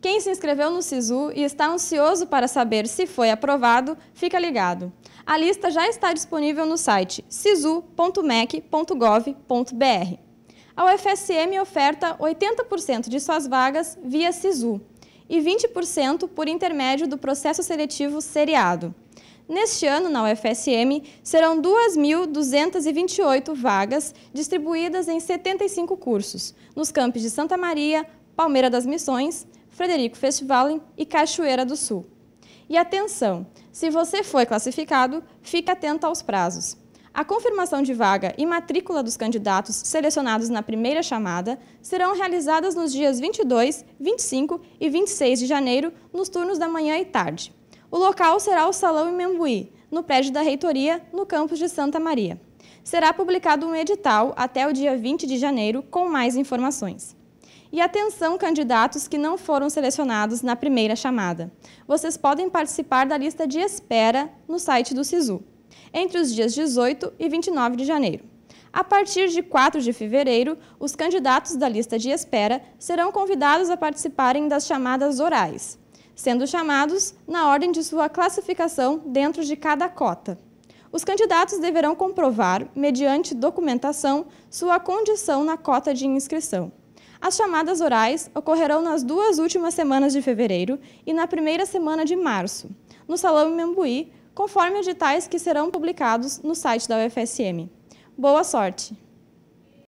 Quem se inscreveu no SISU e está ansioso para saber se foi aprovado, fica ligado. A lista já está disponível no site sisu.mec.gov.br. A UFSM oferta 80% de suas vagas via SISU e 20% por intermédio do processo seletivo seriado. Neste ano, na UFSM, serão 2.228 vagas distribuídas em 75 cursos, nos campos de Santa Maria, Palmeira das Missões, Frederico Festivalen e Cachoeira do Sul. E atenção, se você foi classificado, fique atento aos prazos. A confirmação de vaga e matrícula dos candidatos selecionados na primeira chamada serão realizadas nos dias 22, 25 e 26 de janeiro, nos turnos da manhã e tarde. O local será o Salão Imembuí, no prédio da reitoria, no campus de Santa Maria. Será publicado um edital até o dia 20 de janeiro com mais informações. E atenção, candidatos que não foram selecionados na primeira chamada. Vocês podem participar da lista de espera no site do SISU, entre os dias 18 e 29 de janeiro. A partir de 4 de fevereiro, os candidatos da lista de espera serão convidados a participarem das chamadas orais, sendo chamados na ordem de sua classificação dentro de cada cota. Os candidatos deverão comprovar, mediante documentação, sua condição na cota de inscrição. As chamadas orais ocorrerão nas duas últimas semanas de fevereiro e na primeira semana de março, no Salão Membuí, conforme editais que serão publicados no site da UFSM. Boa sorte!